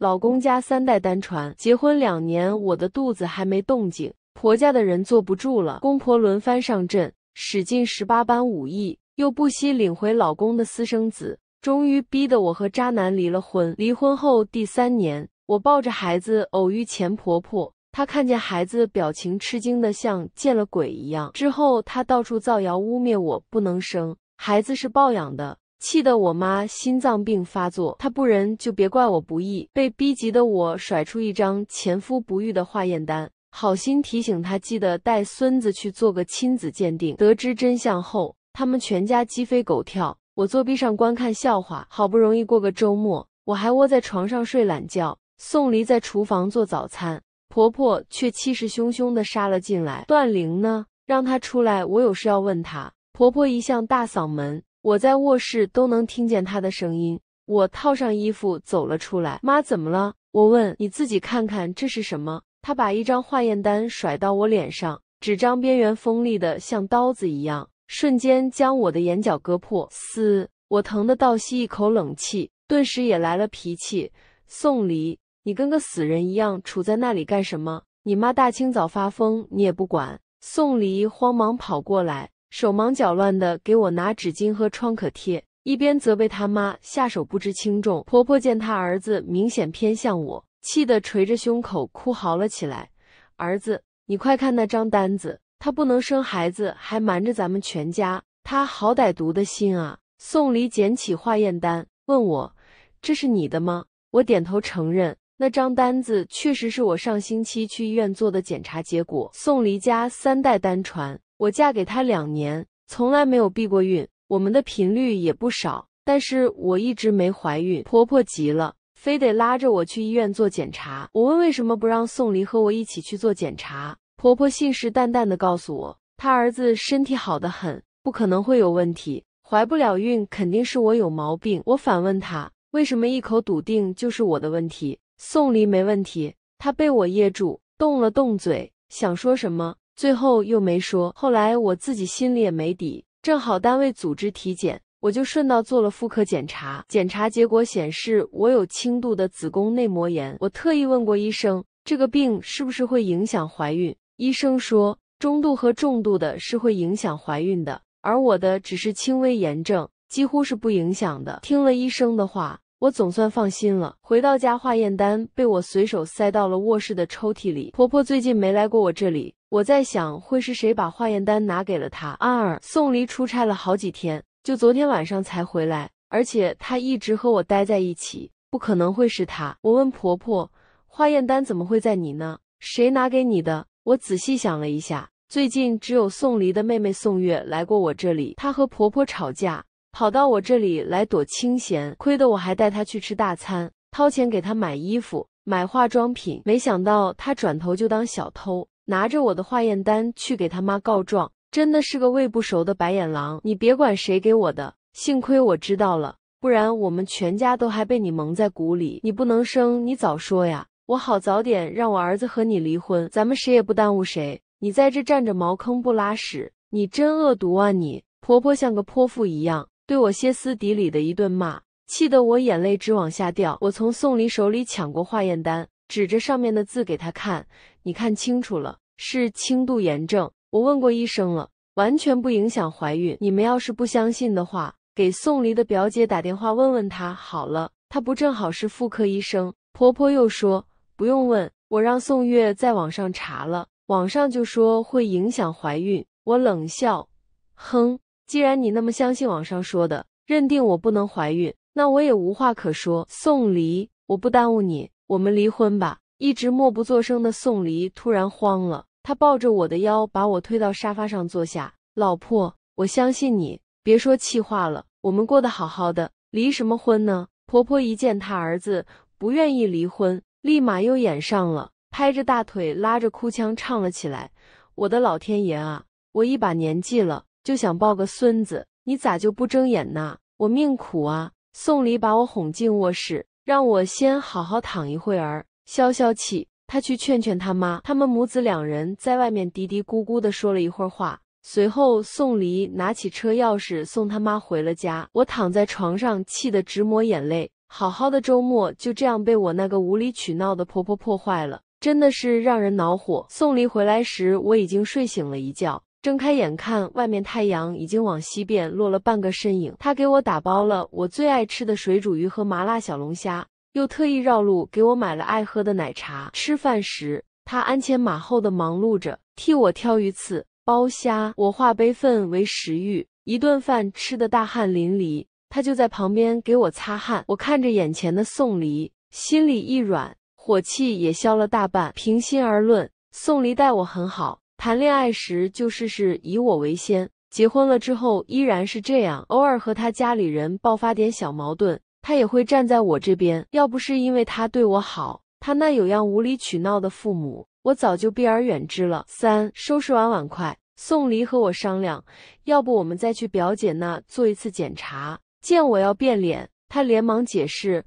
老公家三代单传，结婚两年，我的肚子还没动静，婆家的人坐不住了，公婆轮番上阵，使尽十八般武艺，又不惜领回老公的私生子，终于逼得我和渣男离了婚。离婚后第三年，我抱着孩子偶遇前婆婆，她看见孩子表情吃惊的像见了鬼一样。之后她到处造谣污蔑我不能生孩子是抱养的。气得我妈心脏病发作，她不仁就别怪我不义。被逼急的我甩出一张前夫不育的化验单，好心提醒她记得带孙子去做个亲子鉴定。得知真相后，他们全家鸡飞狗跳。我坐壁上观看笑话，好不容易过个周末，我还窝在床上睡懒觉。宋离在厨房做早餐，婆婆却气势汹汹的杀了进来。段玲呢？让她出来，我有事要问她。婆婆一向大嗓门。我在卧室都能听见他的声音。我套上衣服走了出来。妈，怎么了？我问。你自己看看这是什么？他把一张化验单甩到我脸上，纸张边缘锋利的像刀子一样，瞬间将我的眼角割破。嘶！我疼得倒吸一口冷气，顿时也来了脾气。宋离，你跟个死人一样杵在那里干什么？你妈大清早发疯，你也不管？宋离慌忙跑过来。手忙脚乱的给我拿纸巾和创可贴，一边责备他妈下手不知轻重。婆婆见他儿子明显偏向我，气得捶着胸口哭嚎了起来：“儿子，你快看那张单子，他不能生孩子，还瞒着咱们全家，他好歹毒的心啊！”宋离捡起化验单，问我：“这是你的吗？”我点头承认：“那张单子确实是我上星期去医院做的检查结果。”宋离家三代单传。我嫁给他两年，从来没有避过孕，我们的频率也不少，但是我一直没怀孕。婆婆急了，非得拉着我去医院做检查。我问为什么不让宋离和我一起去做检查，婆婆信誓旦旦的告诉我，她儿子身体好的很，不可能会有问题，怀不了孕肯定是我有毛病。我反问她，为什么一口笃定就是我的问题？宋离没问题，她被我噎住，动了动嘴，想说什么。最后又没说，后来我自己心里也没底。正好单位组织体检，我就顺道做了妇科检查。检查结果显示我有轻度的子宫内膜炎。我特意问过医生，这个病是不是会影响怀孕？医生说，中度和重度的是会影响怀孕的，而我的只是轻微炎症，几乎是不影响的。听了医生的话，我总算放心了。回到家，化验单被我随手塞到了卧室的抽屉里。婆婆最近没来过我这里。我在想，会是谁把化验单拿给了他？安儿，宋离出差了好几天，就昨天晚上才回来，而且他一直和我待在一起，不可能会是他。我问婆婆，化验单怎么会在你呢？谁拿给你的？我仔细想了一下，最近只有宋离的妹妹宋月来过我这里，她和婆婆吵架，跑到我这里来躲清闲，亏得我还带她去吃大餐，掏钱给她买衣服、买化妆品，没想到她转头就当小偷。拿着我的化验单去给他妈告状，真的是个喂不熟的白眼狼！你别管谁给我的，幸亏我知道了，不然我们全家都还被你蒙在鼓里。你不能生，你早说呀，我好早点让我儿子和你离婚，咱们谁也不耽误谁。你在这站着茅坑不拉屎，你真恶毒啊！你婆婆像个泼妇一样，对我歇斯底里的一顿骂，气得我眼泪直往下掉。我从宋离手里抢过化验单，指着上面的字给他看。你看清楚了，是轻度炎症。我问过医生了，完全不影响怀孕。你们要是不相信的话，给宋离的表姐打电话问问她好了，她不正好是妇科医生？婆婆又说不用问，我让宋月在网上查了，网上就说会影响怀孕。我冷笑，哼，既然你那么相信网上说的，认定我不能怀孕，那我也无话可说。宋离，我不耽误你，我们离婚吧。一直默不作声的宋离突然慌了，他抱着我的腰，把我推到沙发上坐下。老婆，我相信你，别说气话了，我们过得好好的，离什么婚呢？婆婆一见他儿子不愿意离婚，立马又演上了，拍着大腿，拉着哭腔唱了起来。我的老天爷啊，我一把年纪了，就想抱个孙子，你咋就不睁眼呢？我命苦啊！宋离把我哄进卧室，让我先好好躺一会儿。消消气，他去劝劝他妈。他们母子两人在外面嘀嘀咕咕的说了一会儿话，随后宋离拿起车钥匙送他妈回了家。我躺在床上，气得直抹眼泪。好好的周末就这样被我那个无理取闹的婆婆破坏了，真的是让人恼火。宋离回来时，我已经睡醒了一觉，睁开眼看外面太阳已经往西边落了半个身影。他给我打包了我最爱吃的水煮鱼和麻辣小龙虾。又特意绕路给我买了爱喝的奶茶。吃饭时，他鞍前马后的忙碌着，替我挑鱼刺、剥虾。我化悲愤为食欲，一顿饭吃的大汗淋漓，他就在旁边给我擦汗。我看着眼前的宋离，心里一软，火气也消了大半。平心而论，宋离待我很好。谈恋爱时就事事以我为先，结婚了之后依然是这样。偶尔和他家里人爆发点小矛盾。他也会站在我这边。要不是因为他对我好，他那有样无理取闹的父母，我早就避而远之了。三收拾完碗筷，宋离和我商量，要不我们再去表姐那做一次检查。见我要变脸，他连忙解释：“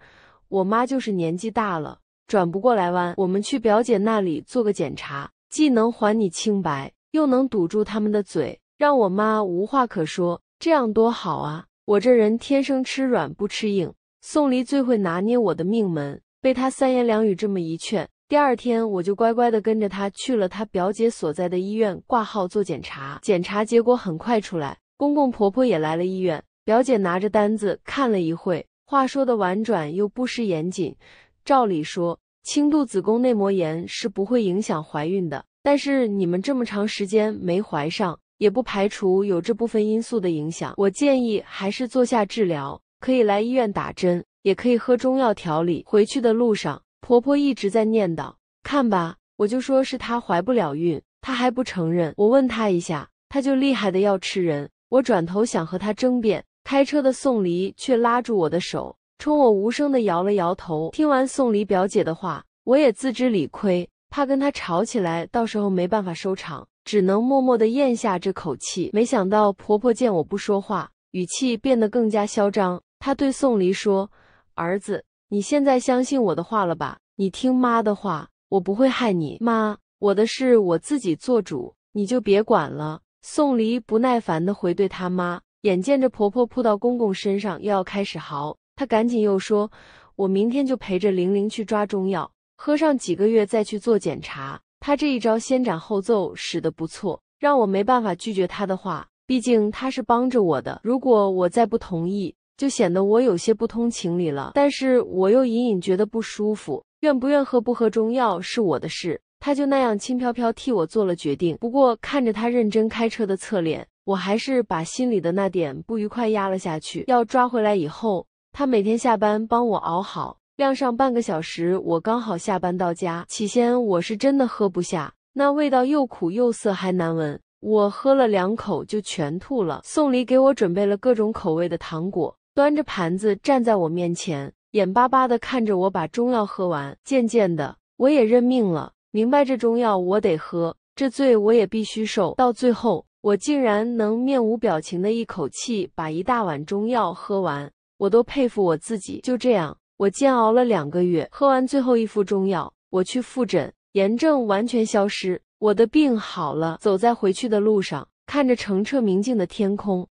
我妈就是年纪大了，转不过来弯。我们去表姐那里做个检查，既能还你清白，又能堵住他们的嘴，让我妈无话可说。这样多好啊！我这人天生吃软不吃硬。”宋离最会拿捏我的命门，被他三言两语这么一劝，第二天我就乖乖的跟着他去了他表姐所在的医院挂号做检查。检查结果很快出来，公公婆婆也来了医院。表姐拿着单子看了一会，话说的婉转又不失严谨。照理说，轻度子宫内膜炎是不会影响怀孕的，但是你们这么长时间没怀上，也不排除有这部分因素的影响。我建议还是做下治疗。可以来医院打针，也可以喝中药调理。回去的路上，婆婆一直在念叨：“看吧，我就说是她怀不了孕，她还不承认。”我问她一下，她就厉害的要吃人。我转头想和她争辩，开车的宋离却拉住我的手，冲我无声的摇了摇头。听完宋离表姐的话，我也自知理亏，怕跟她吵起来，到时候没办法收场，只能默默的咽下这口气。没想到婆婆见我不说话，语气变得更加嚣张。他对宋离说：“儿子，你现在相信我的话了吧？你听妈的话，我不会害你。妈，我的事我自己做主，你就别管了。”宋离不耐烦地回对他妈，眼见着婆婆扑到公公身上，又要开始嚎，他赶紧又说：“我明天就陪着玲玲去抓中药，喝上几个月再去做检查。”他这一招先斩后奏使得不错，让我没办法拒绝他的话。毕竟他是帮着我的，如果我再不同意，就显得我有些不通情理了，但是我又隐隐觉得不舒服。愿不愿喝不喝中药是我的事，他就那样轻飘飘替我做了决定。不过看着他认真开车的侧脸，我还是把心里的那点不愉快压了下去。要抓回来以后，他每天下班帮我熬好，晾上半个小时，我刚好下班到家。起先我是真的喝不下，那味道又苦又涩还难闻，我喝了两口就全吐了。送礼给我准备了各种口味的糖果。端着盘子站在我面前，眼巴巴地看着我把中药喝完。渐渐的，我也认命了，明白这中药我得喝，这罪我也必须受。到最后，我竟然能面无表情的一口气把一大碗中药喝完，我都佩服我自己。就这样，我煎熬了两个月，喝完最后一副中药，我去复诊，炎症完全消失，我的病好了。走在回去的路上，看着澄澈明净的天空。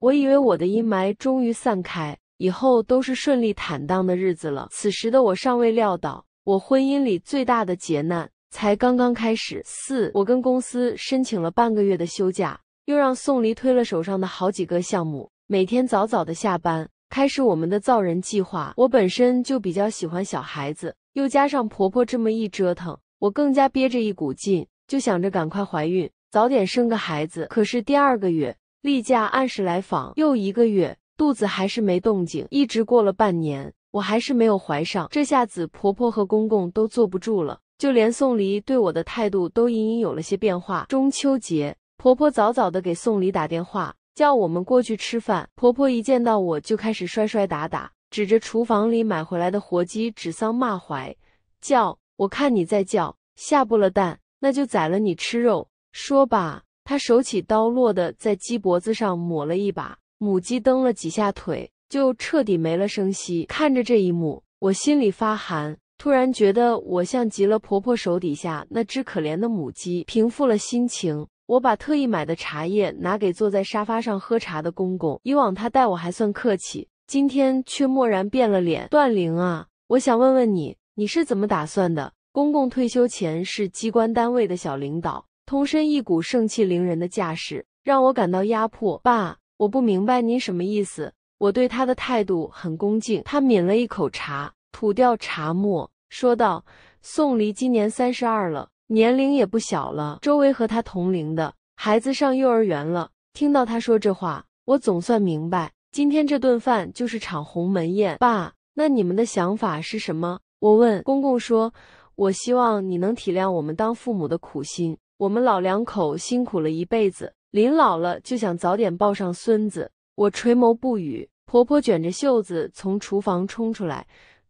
我以为我的阴霾终于散开，以后都是顺利坦荡的日子了。此时的我尚未料到，我婚姻里最大的劫难才刚刚开始。四，我跟公司申请了半个月的休假，又让宋离推了手上的好几个项目，每天早早的下班，开始我们的造人计划。我本身就比较喜欢小孩子，又加上婆婆这么一折腾，我更加憋着一股劲，就想着赶快怀孕，早点生个孩子。可是第二个月。例假按时来访，又一个月，肚子还是没动静。一直过了半年，我还是没有怀上。这下子，婆婆和公公都坐不住了，就连宋礼对我的态度都隐隐有了些变化。中秋节，婆婆早早的给宋礼打电话，叫我们过去吃饭。婆婆一见到我就开始摔摔打打，指着厨房里买回来的活鸡指桑骂槐，叫我看你在叫下不了蛋，那就宰了你吃肉。说吧。他手起刀落的在鸡脖子上抹了一把，母鸡蹬了几下腿，就彻底没了声息。看着这一幕，我心里发寒，突然觉得我像极了婆婆手底下那只可怜的母鸡。平复了心情，我把特意买的茶叶拿给坐在沙发上喝茶的公公。以往他待我还算客气，今天却蓦然变了脸。段玲啊，我想问问你，你是怎么打算的？公公退休前是机关单位的小领导。通身一股盛气凌人的架势，让我感到压迫。爸，我不明白您什么意思。我对他的态度很恭敬。他抿了一口茶，吐掉茶沫，说道：“宋离今年三十二了，年龄也不小了。周围和他同龄的孩子上幼儿园了。”听到他说这话，我总算明白，今天这顿饭就是场鸿门宴。爸，那你们的想法是什么？我问公公说：“我希望你能体谅我们当父母的苦心。”我们老两口辛苦了一辈子，临老了就想早点抱上孙子。我垂眸不语，婆婆卷着袖子从厨房冲出来：“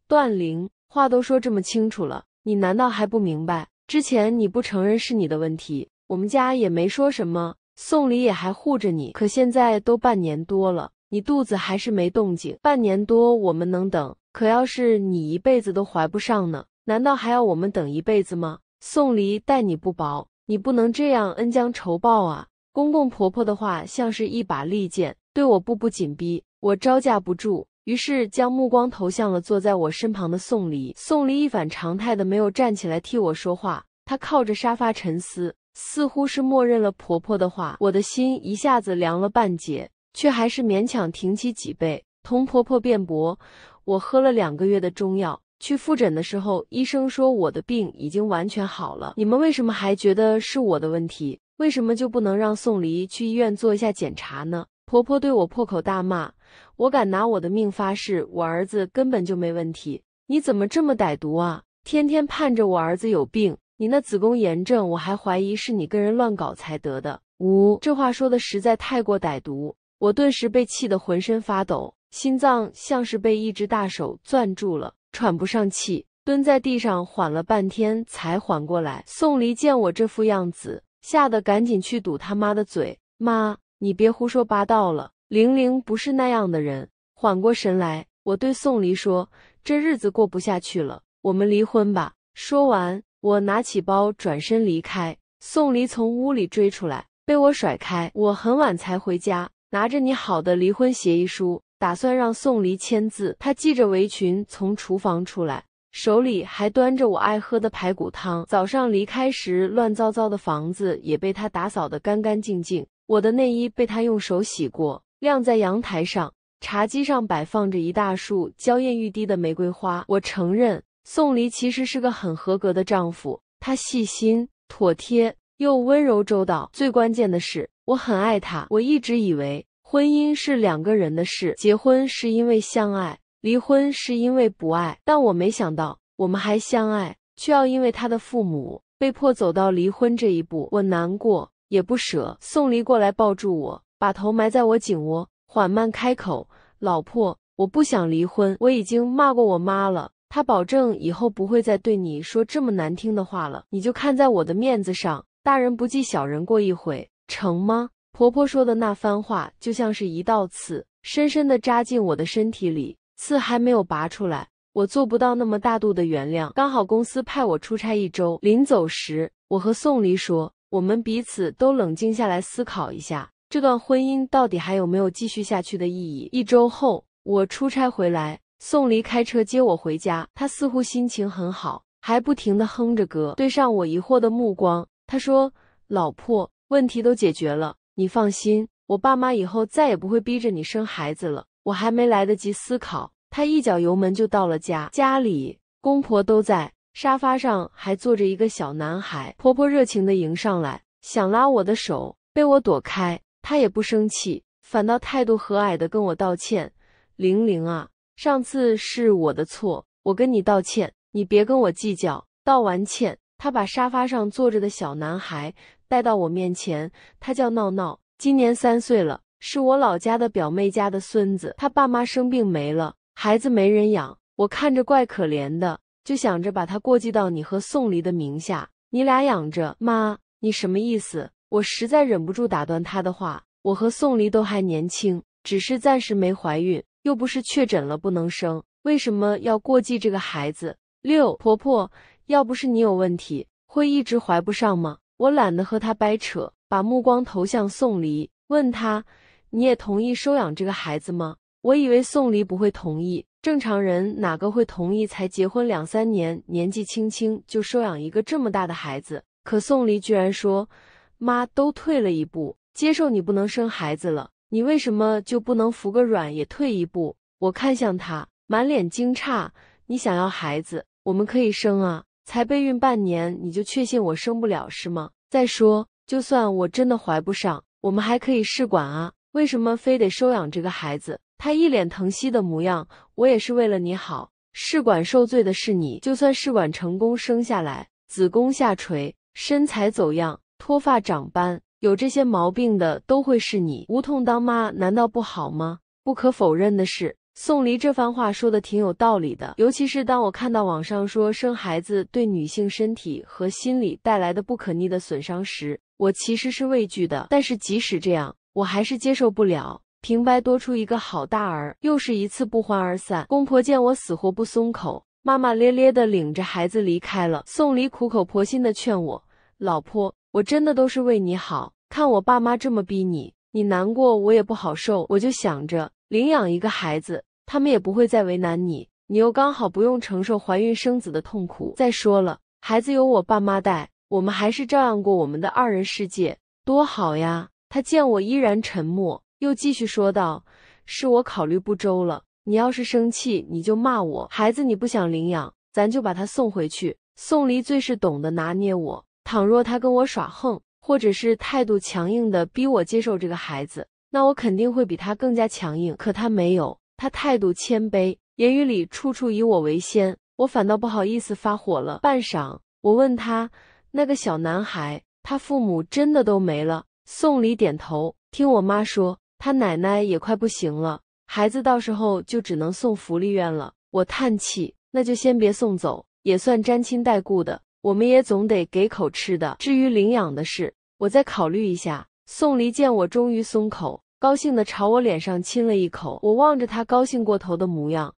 段玲，话都说这么清楚了，你难道还不明白？之前你不承认是你的问题，我们家也没说什么，送礼也还护着你。可现在都半年多了，你肚子还是没动静。半年多我们能等，可要是你一辈子都怀不上呢？难道还要我们等一辈子吗？送礼待你不薄。”你不能这样恩将仇报啊！公公婆婆的话像是一把利剑，对我步步紧逼，我招架不住，于是将目光投向了坐在我身旁的宋离。宋离一反常态的没有站起来替我说话，他靠着沙发沉思，似乎是默认了婆婆的话。我的心一下子凉了半截，却还是勉强挺起脊背同婆婆辩驳。我喝了两个月的中药。去复诊的时候，医生说我的病已经完全好了。你们为什么还觉得是我的问题？为什么就不能让宋黎去医院做一下检查呢？婆婆对我破口大骂：“我敢拿我的命发誓，我儿子根本就没问题。你怎么这么歹毒啊？天天盼着我儿子有病。你那子宫炎症，我还怀疑是你跟人乱搞才得的。”呜，这话说的实在太过歹毒，我顿时被气得浑身发抖，心脏像是被一只大手攥住了。喘不上气，蹲在地上缓了半天才缓过来。宋离见我这副样子，吓得赶紧去堵他妈的嘴：“妈，你别胡说八道了，玲玲不是那样的人。”缓过神来，我对宋离说：“这日子过不下去了，我们离婚吧。”说完，我拿起包转身离开。宋离从屋里追出来，被我甩开。我很晚才回家，拿着你好的离婚协议书。打算让宋离签字。他系着围裙从厨房出来，手里还端着我爱喝的排骨汤。早上离开时，乱糟糟的房子也被他打扫得干干净净。我的内衣被他用手洗过，晾在阳台上。茶几上摆放着一大束娇艳欲滴的玫瑰花。我承认，宋离其实是个很合格的丈夫。他细心、妥帖又温柔周到。最关键的是，我很爱他。我一直以为。婚姻是两个人的事，结婚是因为相爱，离婚是因为不爱。但我没想到，我们还相爱，却要因为他的父母被迫走到离婚这一步。我难过，也不舍。宋离过来抱住我，把头埋在我颈窝，缓慢开口：“老婆，我不想离婚。我已经骂过我妈了，她保证以后不会再对你说这么难听的话了。你就看在我的面子上，大人不计小人过一回，成吗？”婆婆说的那番话就像是一道刺，深深地扎进我的身体里。刺还没有拔出来，我做不到那么大度的原谅。刚好公司派我出差一周，临走时，我和宋离说，我们彼此都冷静下来思考一下，这段婚姻到底还有没有继续下去的意义。一周后，我出差回来，宋离开车接我回家，他似乎心情很好，还不停地哼着歌，对上我疑惑的目光，他说：“老婆，问题都解决了。”你放心，我爸妈以后再也不会逼着你生孩子了。我还没来得及思考，他一脚油门就到了家。家里公婆都在，沙发上还坐着一个小男孩。婆婆热情地迎上来，想拉我的手，被我躲开。她也不生气，反倒态度和蔼地跟我道歉：“玲玲啊，上次是我的错，我跟你道歉，你别跟我计较。”道完歉，她把沙发上坐着的小男孩。带到我面前，他叫闹闹，今年三岁了，是我老家的表妹家的孙子。他爸妈生病没了，孩子没人养，我看着怪可怜的，就想着把他过继到你和宋离的名下，你俩养着。妈，你什么意思？我实在忍不住打断他的话。我和宋离都还年轻，只是暂时没怀孕，又不是确诊了不能生，为什么要过继这个孩子？六婆婆，要不是你有问题，会一直怀不上吗？我懒得和他掰扯，把目光投向宋离，问他：“你也同意收养这个孩子吗？”我以为宋离不会同意，正常人哪个会同意？才结婚两三年，年纪轻轻就收养一个这么大的孩子，可宋离居然说：“妈都退了一步，接受你不能生孩子了，你为什么就不能服个软，也退一步？”我看向他，满脸惊诧：“你想要孩子，我们可以生啊。”才备孕半年，你就确信我生不了是吗？再说，就算我真的怀不上，我们还可以试管啊。为什么非得收养这个孩子？他一脸疼惜的模样，我也是为了你好。试管受罪的是你，就算试管成功生下来，子宫下垂、身材走样、脱发、长斑，有这些毛病的都会是你。无痛当妈难道不好吗？不可否认的是。宋离这番话说的挺有道理的，尤其是当我看到网上说生孩子对女性身体和心理带来的不可逆的损伤时，我其实是畏惧的。但是即使这样，我还是接受不了，平白多出一个好大儿，又是一次不欢而散。公婆见我死活不松口，骂骂咧咧的领着孩子离开了。宋离苦口婆心的劝我，老婆，我真的都是为你好，看我爸妈这么逼你，你难过，我也不好受。我就想着领养一个孩子。他们也不会再为难你，你又刚好不用承受怀孕生子的痛苦。再说了，孩子由我爸妈带，我们还是照样过我们的二人世界，多好呀！他见我依然沉默，又继续说道：“是我考虑不周了，你要是生气，你就骂我。孩子你不想领养，咱就把他送回去。”宋离最是懂得拿捏我，倘若他跟我耍横，或者是态度强硬的逼我接受这个孩子，那我肯定会比他更加强硬。可他没有。他态度谦卑，言语里处处以我为先，我反倒不好意思发火了。半晌，我问他：“那个小男孩，他父母真的都没了？”宋离点头，听我妈说，他奶奶也快不行了，孩子到时候就只能送福利院了。我叹气：“那就先别送走，也算沾亲带故的，我们也总得给口吃的。至于领养的事，我再考虑一下。”宋离见我终于松口。高兴的朝我脸上亲了一口，我望着他高兴过头的模样，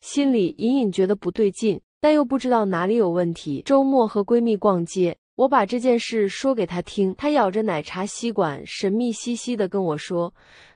心里隐隐觉得不对劲，但又不知道哪里有问题。周末和闺蜜逛街，我把这件事说给她听，她咬着奶茶吸管，神秘兮兮的跟我说：“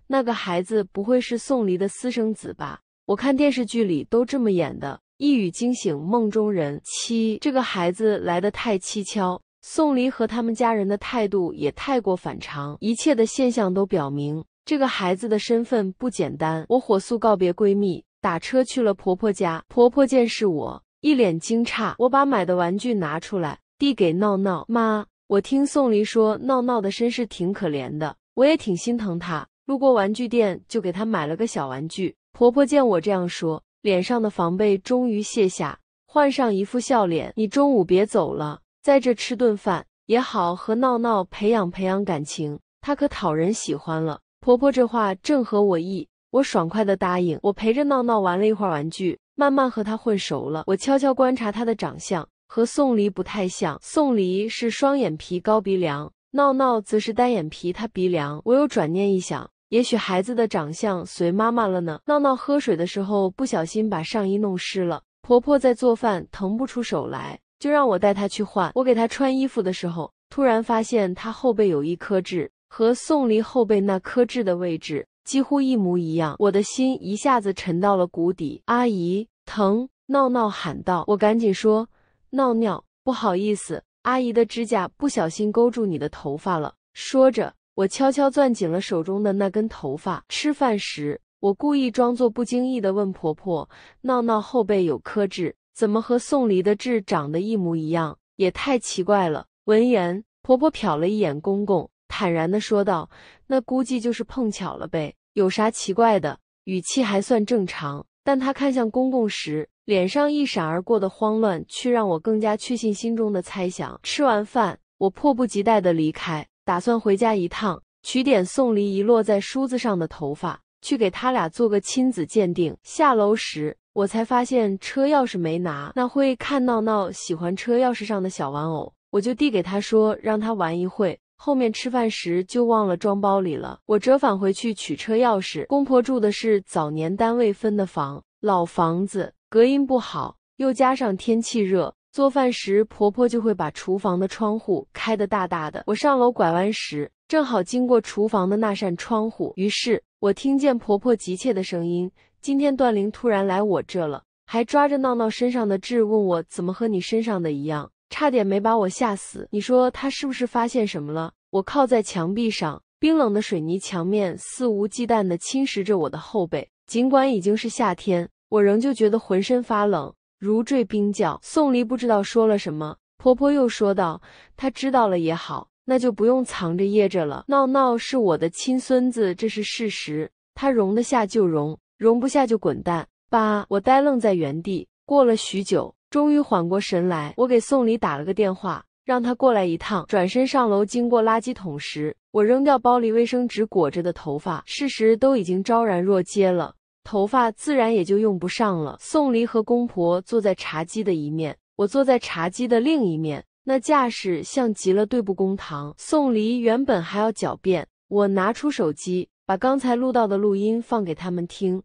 那个孩子不会是宋离的私生子吧？我看电视剧里都这么演的。”一语惊醒梦中人，七，这个孩子来的太蹊跷。宋离和他们家人的态度也太过反常，一切的现象都表明这个孩子的身份不简单。我火速告别闺蜜，打车去了婆婆家。婆婆见是我，一脸惊诧。我把买的玩具拿出来，递给闹闹妈。我听宋离说闹闹的身世挺可怜的，我也挺心疼她。路过玩具店，就给她买了个小玩具。婆婆见我这样说，脸上的防备终于卸下，换上一副笑脸。你中午别走了。在这吃顿饭也好，和闹闹培养培养感情，她可讨人喜欢了。婆婆这话正合我意，我爽快的答应。我陪着闹闹玩了一会儿玩具，慢慢和他混熟了。我悄悄观察他的长相，和宋离不太像。宋离是双眼皮、高鼻梁，闹闹则是单眼皮、塌鼻梁。我有转念一想，也许孩子的长相随妈妈了呢。闹闹喝水的时候不小心把上衣弄湿了，婆婆在做饭，腾不出手来。就让我带他去换。我给他穿衣服的时候，突然发现他后背有一颗痣，和宋离后背那颗痣的位置几乎一模一样。我的心一下子沉到了谷底。阿姨，疼！闹闹喊道。我赶紧说：“闹闹，不好意思，阿姨的指甲不小心勾住你的头发了。”说着，我悄悄攥紧了手中的那根头发。吃饭时，我故意装作不经意地问婆婆：“闹闹后背有颗痣？”怎么和宋离的痣长得一模一样，也太奇怪了。闻言，婆婆瞟了一眼公公，坦然地说道：“那估计就是碰巧了呗，有啥奇怪的？”语气还算正常，但她看向公公时，脸上一闪而过的慌乱，却让我更加确信心中的猜想。吃完饭，我迫不及待地离开，打算回家一趟，取点宋离遗落在梳子上的头发，去给他俩做个亲子鉴定。下楼时。我才发现车钥匙没拿，那会看闹闹喜欢车钥匙上的小玩偶，我就递给他说让他玩一会。后面吃饭时就忘了装包里了，我折返回去取车钥匙。公婆住的是早年单位分的房，老房子隔音不好，又加上天气热，做饭时婆婆就会把厨房的窗户开得大大的。我上楼拐弯时正好经过厨房的那扇窗户，于是我听见婆婆急切的声音。今天段玲突然来我这了，还抓着闹闹身上的痣问我怎么和你身上的一样，差点没把我吓死。你说他是不是发现什么了？我靠在墙壁上，冰冷的水泥墙面肆无忌惮地侵蚀着我的后背。尽管已经是夏天，我仍旧觉得浑身发冷，如坠冰窖。宋离不知道说了什么，婆婆又说道：“她知道了也好，那就不用藏着掖着了。闹闹是我的亲孙子，这是事实，她容得下就容。”容不下就滚蛋！爸，我呆愣在原地，过了许久，终于缓过神来。我给宋离打了个电话，让他过来一趟。转身上楼，经过垃圾桶时，我扔掉包里卫生纸裹着的头发。事实都已经昭然若揭了，头发自然也就用不上了。宋离和公婆坐在茶几的一面，我坐在茶几的另一面，那架势像极了对簿公堂。宋离原本还要狡辩，我拿出手机。把刚才录到的录音放给他们听。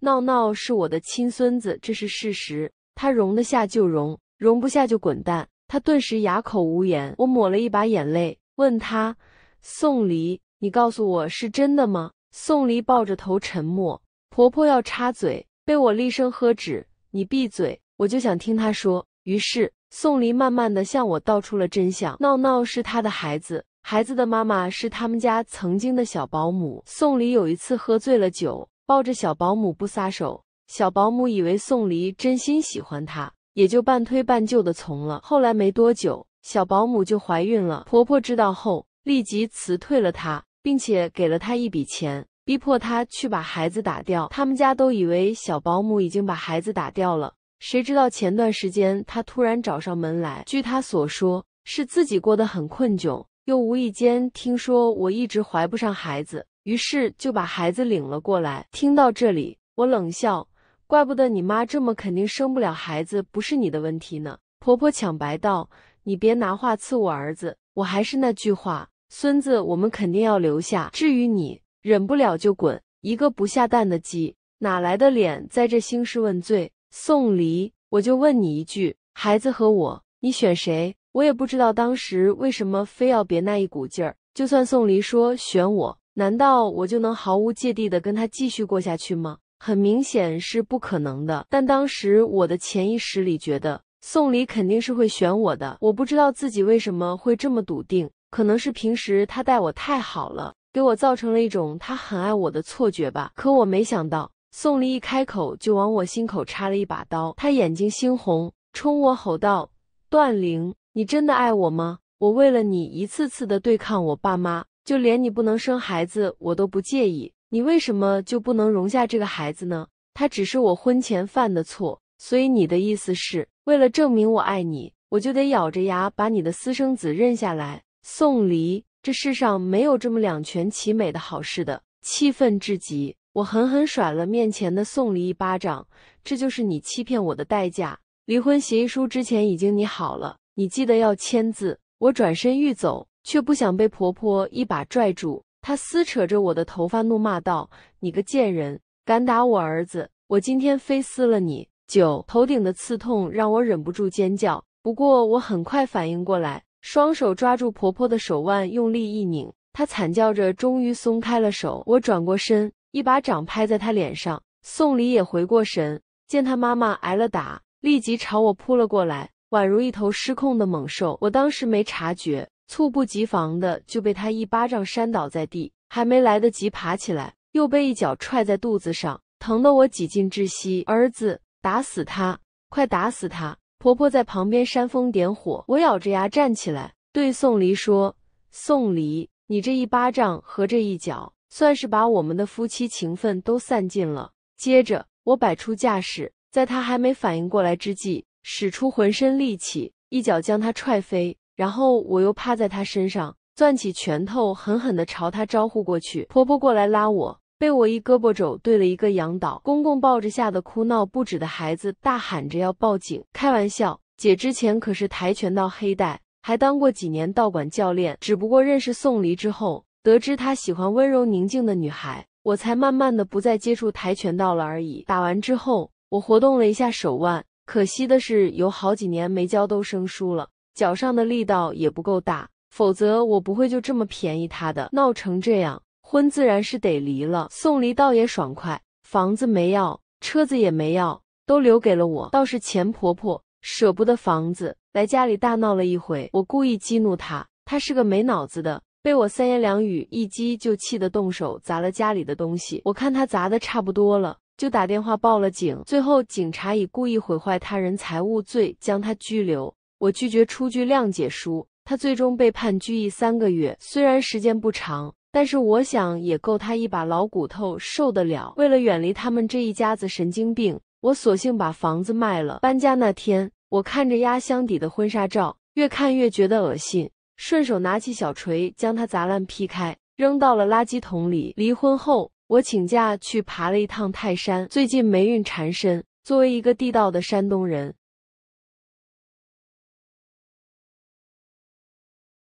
闹闹是我的亲孙子，这是事实。他容得下就容，容不下就滚蛋。他顿时哑口无言。我抹了一把眼泪，问他：“宋离，你告诉我是真的吗？”宋离抱着头沉默。婆婆要插嘴，被我厉声喝止：“你闭嘴！”我就想听他说。于是，宋离慢慢的向我道出了真相：闹闹是他的孩子。孩子的妈妈是他们家曾经的小保姆宋离。有一次喝醉了酒，抱着小保姆不撒手。小保姆以为宋离真心喜欢她，也就半推半就的从了。后来没多久，小保姆就怀孕了。婆婆知道后，立即辞退了她，并且给了她一笔钱，逼迫她去把孩子打掉。他们家都以为小保姆已经把孩子打掉了，谁知道前段时间她突然找上门来。据她所说，是自己过得很困窘。又无意间听说我一直怀不上孩子，于是就把孩子领了过来。听到这里，我冷笑：“怪不得你妈这么肯定生不了孩子，不是你的问题呢。”婆婆抢白道：“你别拿话刺我儿子，我还是那句话，孙子我们肯定要留下。至于你，忍不了就滚。一个不下蛋的鸡，哪来的脸在这兴师问罪？”宋离，我就问你一句，孩子和我，你选谁？我也不知道当时为什么非要别那一股劲儿。就算宋离说选我，难道我就能毫无芥蒂地跟他继续过下去吗？很明显是不可能的。但当时我的潜意识里觉得宋离肯定是会选我的。我不知道自己为什么会这么笃定，可能是平时他待我太好了，给我造成了一种他很爱我的错觉吧。可我没想到，宋离一开口就往我心口插了一把刀。他眼睛猩红，冲我吼道：“段玲，你真的爱我吗？我为了你一次次的对抗我爸妈，就连你不能生孩子我都不介意。你为什么就不能容下这个孩子呢？他只是我婚前犯的错。所以你的意思是为了证明我爱你，我就得咬着牙把你的私生子认下来？宋离，这世上没有这么两全其美的好事的。气愤至极，我狠狠甩了面前的宋离一巴掌。这就是你欺骗我的代价。离婚协议书之前已经拟好了。你记得要签字。我转身欲走，却不想被婆婆一把拽住。她撕扯着我的头发，怒骂道：“你个贱人，敢打我儿子！我今天非撕了你！”九头顶的刺痛让我忍不住尖叫。不过我很快反应过来，双手抓住婆婆的手腕，用力一拧，她惨叫着，终于松开了手。我转过身，一巴掌拍在她脸上。宋礼也回过神，见他妈妈挨了打，立即朝我扑了过来。宛如一头失控的猛兽，我当时没察觉，猝不及防的就被他一巴掌扇倒在地，还没来得及爬起来，又被一脚踹在肚子上，疼得我几近窒息。儿子，打死他，快打死他！婆婆在旁边煽风点火。我咬着牙站起来，对宋离说：“宋离，你这一巴掌和这一脚，算是把我们的夫妻情分都散尽了。”接着，我摆出架势，在他还没反应过来之际。使出浑身力气，一脚将他踹飞，然后我又趴在他身上，攥起拳头，狠狠地朝他招呼过去。婆婆过来拉我，被我一胳膊肘对了一个仰倒。公公抱着吓得哭闹不止的孩子，大喊着要报警。开玩笑，姐之前可是跆拳道黑带，还当过几年道馆教练。只不过认识宋离之后，得知她喜欢温柔宁静的女孩，我才慢慢的不再接触跆拳道了而已。打完之后，我活动了一下手腕。可惜的是，有好几年没教，都生疏了。脚上的力道也不够大，否则我不会就这么便宜他的。闹成这样，婚自然是得离了。送离倒也爽快，房子没要，车子也没要，都留给了我。倒是钱婆婆舍不得房子，来家里大闹了一回。我故意激怒她，她是个没脑子的，被我三言两语一激，就气得动手砸了家里的东西。我看她砸的差不多了。就打电话报了警，最后警察以故意毁坏他人财物罪将他拘留。我拒绝出具谅解书，他最终被判拘役三个月。虽然时间不长，但是我想也够他一把老骨头受得了。为了远离他们这一家子神经病，我索性把房子卖了。搬家那天，我看着压箱底的婚纱照，越看越觉得恶心，顺手拿起小锤将它砸烂劈开，扔到了垃圾桶里。离婚后。我请假去爬了一趟泰山，最近霉运缠身。作为一个地道的山东人，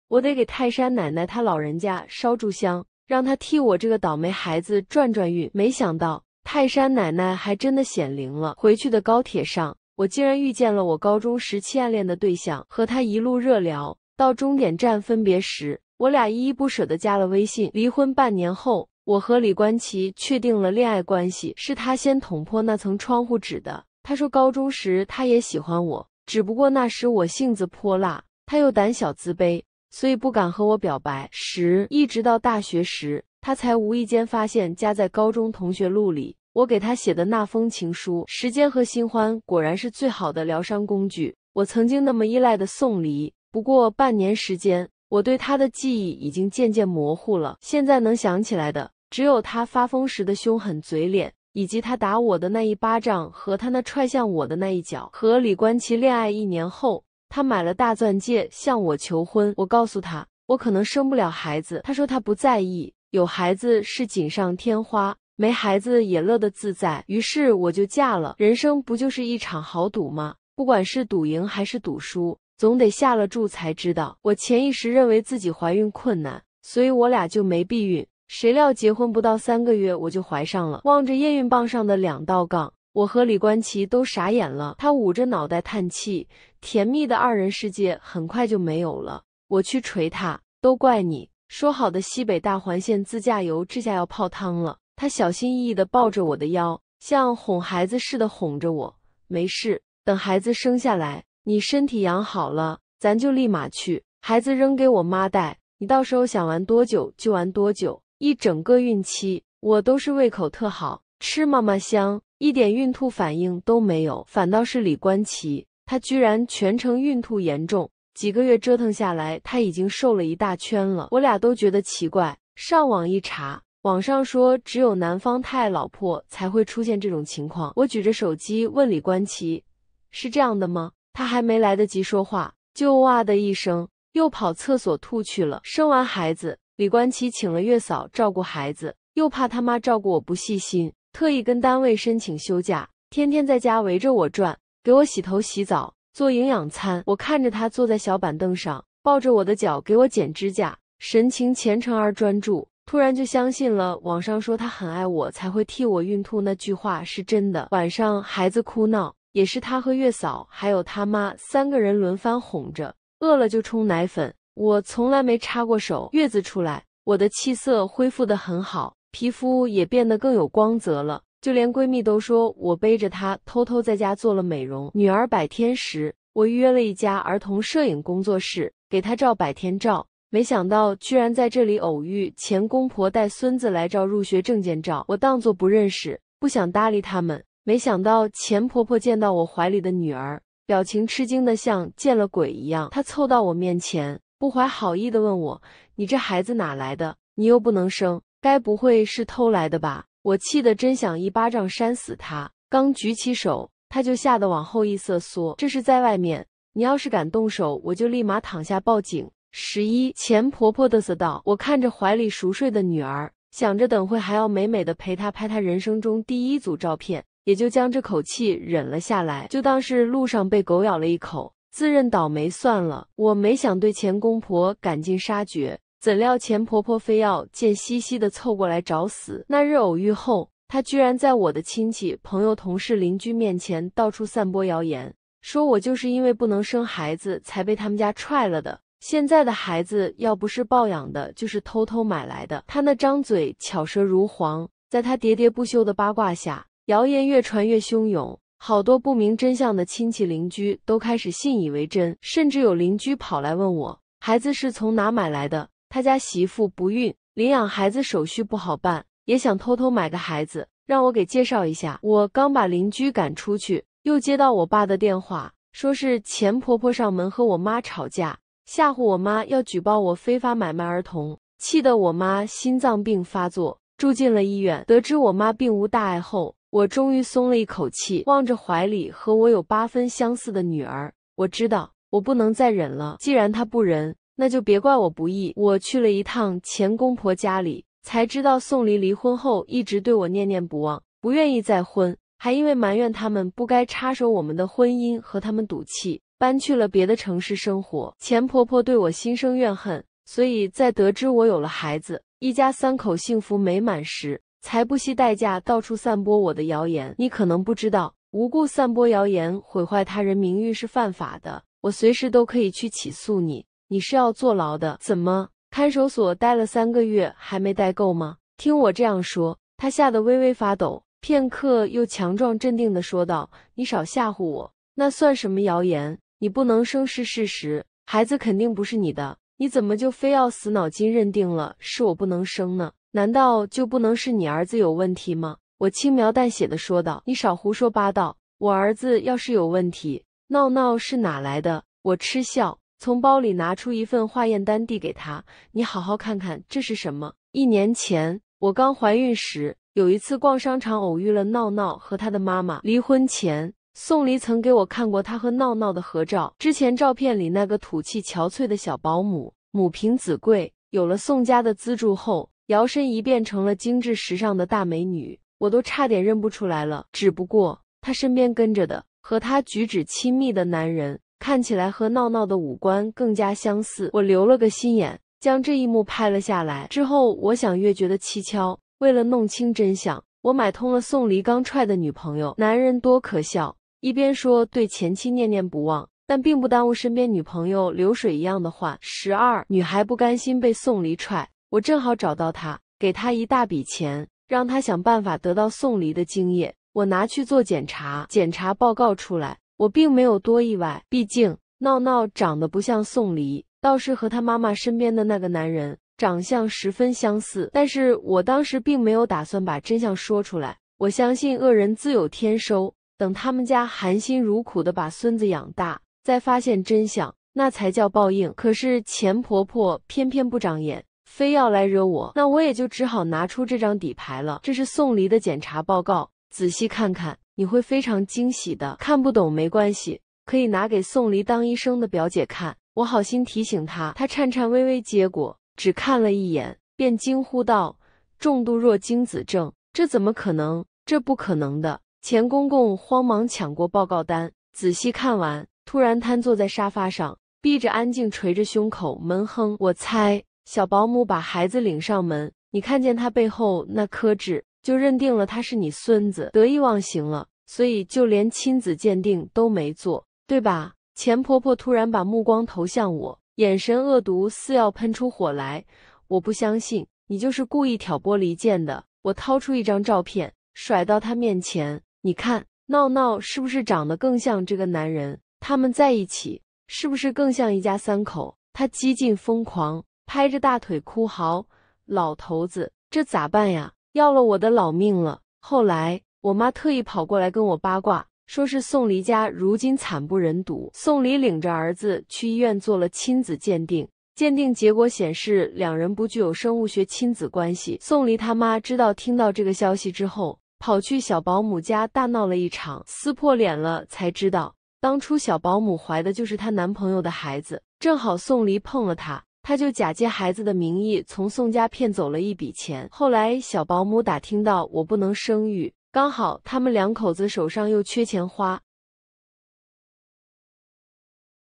我得给泰山奶奶她老人家烧柱香，让她替我这个倒霉孩子转转运。没想到泰山奶奶还真的显灵了。回去的高铁上，我竟然遇见了我高中时期暗恋的对象，和他一路热聊。到终点站分别时，我俩依依不舍的加了微信。离婚半年后。我和李冠奇确定了恋爱关系，是他先捅破那层窗户纸的。他说高中时他也喜欢我，只不过那时我性子泼辣，他又胆小自卑，所以不敢和我表白。十一直到大学时，他才无意间发现夹在高中同学录里我给他写的那封情书。时间和新欢果然是最好的疗伤工具。我曾经那么依赖的宋离，不过半年时间，我对他的记忆已经渐渐模糊了。现在能想起来的。只有他发疯时的凶狠嘴脸，以及他打我的那一巴掌和他那踹向我的那一脚。和李冠奇恋爱一年后，他买了大钻戒向我求婚。我告诉他，我可能生不了孩子。他说他不在意，有孩子是锦上添花，没孩子也乐得自在。于是我就嫁了。人生不就是一场豪赌吗？不管是赌赢还是赌输，总得下了注才知道。我潜意识认为自己怀孕困难，所以我俩就没避孕。谁料结婚不到三个月，我就怀上了。望着验孕棒上的两道杠，我和李关奇都傻眼了。他捂着脑袋叹气，甜蜜的二人世界很快就没有了。我去捶他，都怪你！说好的西北大环线自驾游，这下要泡汤了。他小心翼翼地抱着我的腰，像哄孩子似的哄着我。没事，等孩子生下来，你身体养好了，咱就立马去。孩子扔给我妈带，你到时候想玩多久就玩多久。一整个孕期，我都是胃口特好，吃嘛嘛香，一点孕吐反应都没有。反倒是李关奇，他居然全程孕吐严重，几个月折腾下来，他已经瘦了一大圈了。我俩都觉得奇怪，上网一查，网上说只有男方太爱老婆才会出现这种情况。我举着手机问李关奇：“是这样的吗？”他还没来得及说话，就哇的一声又跑厕所吐去了。生完孩子。李冠奇请了月嫂照顾孩子，又怕他妈照顾我不细心，特意跟单位申请休假，天天在家围着我转，给我洗头、洗澡、做营养餐。我看着他坐在小板凳上，抱着我的脚给我剪指甲，神情虔诚而专注。突然就相信了网上说他很爱我才会替我孕吐那句话是真的。晚上孩子哭闹，也是他和月嫂还有他妈三个人轮番哄着，饿了就冲奶粉。我从来没插过手月子出来，我的气色恢复得很好，皮肤也变得更有光泽了。就连闺蜜都说我背着她偷偷在家做了美容。女儿百天时，我约了一家儿童摄影工作室给她照百天照，没想到居然在这里偶遇前公婆带孙子来照入学证件照。我当作不认识，不想搭理他们。没想到前婆婆见到我怀里的女儿，表情吃惊的像见了鬼一样。她凑到我面前。不怀好意地问我：“你这孩子哪来的？你又不能生，该不会是偷来的吧？”我气得真想一巴掌扇死他，刚举起手，他就吓得往后一瑟缩。这是在外面，你要是敢动手，我就立马躺下报警。十一钱婆婆嘚瑟道：“我看着怀里熟睡的女儿，想着等会还要美美的陪她拍她人生中第一组照片，也就将这口气忍了下来，就当是路上被狗咬了一口。”自认倒霉算了，我没想对前公婆赶尽杀绝，怎料前婆婆非要贱兮兮的凑过来找死。那日偶遇后，她居然在我的亲戚、朋友、同事、邻居面前到处散播谣言，说我就是因为不能生孩子才被他们家踹了的。现在的孩子要不是抱养的，就是偷偷买来的。她那张嘴巧舌如簧，在她喋喋不休的八卦下，谣言越传越汹涌。好多不明真相的亲戚邻居都开始信以为真，甚至有邻居跑来问我孩子是从哪买来的。他家媳妇不孕，领养孩子手续不好办，也想偷偷买个孩子，让我给介绍一下。我刚把邻居赶出去，又接到我爸的电话，说是前婆婆上门和我妈吵架，吓唬我妈要举报我非法买卖儿童，气得我妈心脏病发作，住进了医院。得知我妈并无大碍后。我终于松了一口气，望着怀里和我有八分相似的女儿，我知道我不能再忍了。既然她不仁，那就别怪我不义。我去了一趟前公婆家里，才知道宋离离婚后一直对我念念不忘，不愿意再婚，还因为埋怨他们不该插手我们的婚姻和他们赌气，搬去了别的城市生活。前婆婆对我心生怨恨，所以在得知我有了孩子，一家三口幸福美满时。才不惜代价到处散播我的谣言。你可能不知道，无故散播谣言、毁坏他人名誉是犯法的。我随时都可以去起诉你，你是要坐牢的。怎么，看守所待了三个月还没待够吗？听我这样说，他吓得微微发抖，片刻又强壮镇定地说道：“你少吓唬我，那算什么谣言？你不能生是事实，孩子肯定不是你的。你怎么就非要死脑筋认定了是我不能生呢？”难道就不能是你儿子有问题吗？我轻描淡写的说道。你少胡说八道！我儿子要是有问题，闹闹是哪来的？我嗤笑，从包里拿出一份化验单递给他，你好好看看这是什么？一年前我刚怀孕时，有一次逛商场偶遇了闹闹和他的妈妈。离婚前，宋离曾给我看过他和闹闹的合照。之前照片里那个土气憔悴的小保姆，母凭子贵，有了宋家的资助后。摇身一变成了精致时尚的大美女，我都差点认不出来了。只不过她身边跟着的和她举止亲密的男人，看起来和闹闹的五官更加相似。我留了个心眼，将这一幕拍了下来。之后，我想越觉得蹊跷。为了弄清真相，我买通了宋离刚踹的女朋友。男人多可笑，一边说对前妻念念不忘，但并不耽误身边女朋友流水一样的换。十二女孩不甘心被宋离踹。我正好找到他，给他一大笔钱，让他想办法得到宋离的精液，我拿去做检查。检查报告出来，我并没有多意外，毕竟闹闹长得不像宋离，倒是和他妈妈身边的那个男人长相十分相似。但是我当时并没有打算把真相说出来，我相信恶人自有天收，等他们家含辛茹苦的把孙子养大，再发现真相，那才叫报应。可是钱婆婆偏偏不长眼。非要来惹我，那我也就只好拿出这张底牌了。这是宋离的检查报告，仔细看看，你会非常惊喜的。看不懂没关系，可以拿给宋离当医生的表姐看。我好心提醒他，他颤颤巍巍接过，只看了一眼，便惊呼道：“重度弱精子症，这怎么可能？这不可能的！”钱公公慌忙抢过报告单，仔细看完，突然瘫坐在沙发上，闭着安静，捶着胸口，闷哼。我猜。小保姆把孩子领上门，你看见他背后那颗痣，就认定了他是你孙子，得意忘形了，所以就连亲子鉴定都没做，对吧？钱婆婆突然把目光投向我，眼神恶毒，似要喷出火来。我不相信，你就是故意挑拨离间的。我掏出一张照片，甩到他面前，你看，闹闹是不是长得更像这个男人？他们在一起，是不是更像一家三口？他几近疯狂。拍着大腿哭嚎，老头子，这咋办呀？要了我的老命了！后来我妈特意跑过来跟我八卦，说是宋离家如今惨不忍睹。宋离领着儿子去医院做了亲子鉴定，鉴定结果显示两人不具有生物学亲子关系。宋离他妈知道听到这个消息之后，跑去小保姆家大闹了一场，撕破脸了，才知道当初小保姆怀的就是她男朋友的孩子，正好宋离碰了她。他就假借孩子的名义，从宋家骗走了一笔钱。后来小保姆打听到我不能生育，刚好他们两口子手上又缺钱花，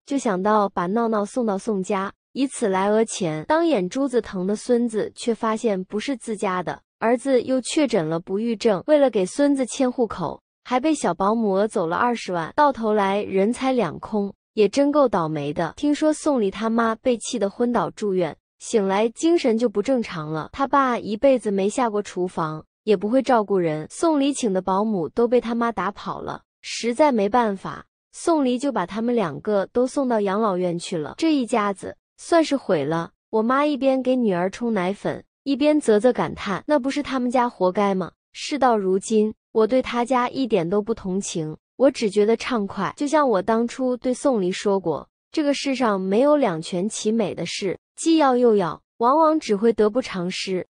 就想到把闹闹送到宋家，以此来讹钱。当眼珠子疼的孙子，却发现不是自家的儿子，又确诊了不育症。为了给孙子迁户口，还被小保姆讹走了二十万，到头来人财两空。也真够倒霉的。听说宋丽他妈被气得昏倒住院，醒来精神就不正常了。他爸一辈子没下过厨房，也不会照顾人，宋丽请的保姆都被他妈打跑了。实在没办法，宋丽就把他们两个都送到养老院去了。这一家子算是毁了。我妈一边给女儿冲奶粉，一边啧啧感叹：“那不是他们家活该吗？事到如今，我对他家一点都不同情。”我只觉得畅快，就像我当初对宋离说过：“这个世上没有两全其美的事，既要又要，往往只会得不偿失。”